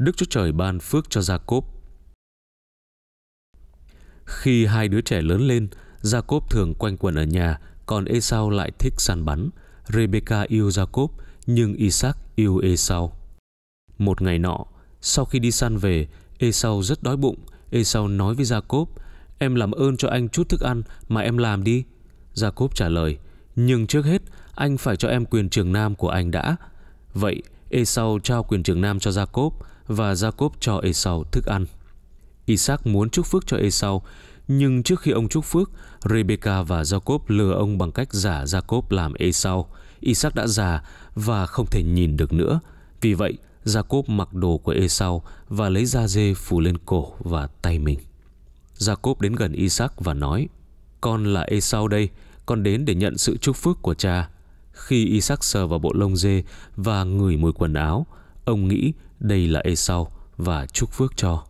Đức Chúa Trời ban phước cho Gia Cốp. Khi hai đứa trẻ lớn lên, Gia Cốp thường quanh quẩn ở nhà, còn Esau lại thích săn bắn. Rebecca yêu Gia Cốp, nhưng Isaac yêu Esau. Một ngày nọ, sau khi đi săn về, Esau rất đói bụng. Esau nói với Gia Cốp, em làm ơn cho anh chút thức ăn mà em làm đi. Gia Cốp trả lời, nhưng trước hết anh phải cho em quyền trường nam của anh đã. Vậy Esau trao quyền trường nam cho Gia Cốp, và Jacob cho Esau thức ăn. Isaac muốn chúc phước cho Esau, nhưng trước khi ông chúc phước, Rebecca và Jacob lừa ông bằng cách giả Jacob làm Esau. Isaac đã già và không thể nhìn được nữa. Vì vậy, Jacob mặc đồ của Esau và lấy da dê phủ lên cổ và tay mình. Jacob đến gần Isaac và nói: "Con là Esau đây, con đến để nhận sự chúc phước của cha." Khi Isaac sờ vào bộ lông dê và ngửi mùi quần áo, ông nghĩ đây là Esau và chúc phước cho.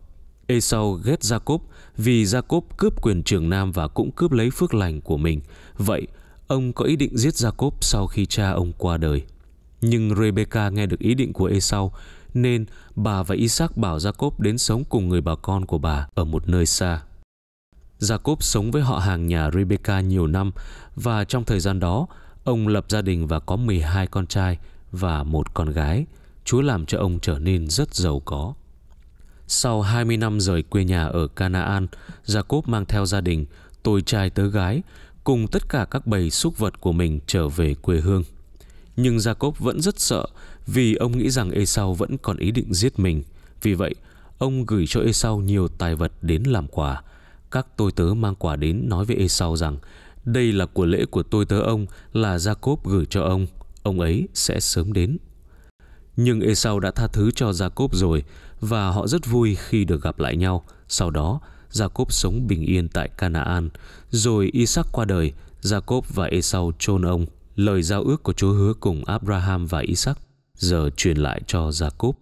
Esau ghét Jacob vì Jacob cướp quyền trưởng nam và cũng cướp lấy phước lành của mình. Vậy, ông có ý định giết Jacob sau khi cha ông qua đời. Nhưng Rebecca nghe được ý định của Esau nên bà và Isaac bảo Jacob đến sống cùng người bà con của bà ở một nơi xa. Jacob sống với họ hàng nhà Rebecca nhiều năm và trong thời gian đó, ông lập gia đình và có 12 con trai và một con gái – Chúa làm cho ông trở nên rất giàu có. Sau 20 năm rời quê nhà ở Canaan, Jacob mang theo gia đình, tôi trai tớ gái, cùng tất cả các bầy súc vật của mình trở về quê hương. Nhưng Jacob vẫn rất sợ vì ông nghĩ rằng Esau vẫn còn ý định giết mình. Vì vậy, ông gửi cho Esau nhiều tài vật đến làm quà. Các tôi tớ mang quà đến nói với Esau rằng đây là của lễ của tôi tớ ông là Jacob gửi cho ông, ông ấy sẽ sớm đến. Nhưng Esau đã tha thứ cho Jacob rồi và họ rất vui khi được gặp lại nhau. Sau đó, Jacob sống bình yên tại Canaan. Rồi Isaac qua đời, Jacob và Esau chôn ông. Lời giao ước của Chúa hứa cùng Abraham và Isaac giờ truyền lại cho Jacob.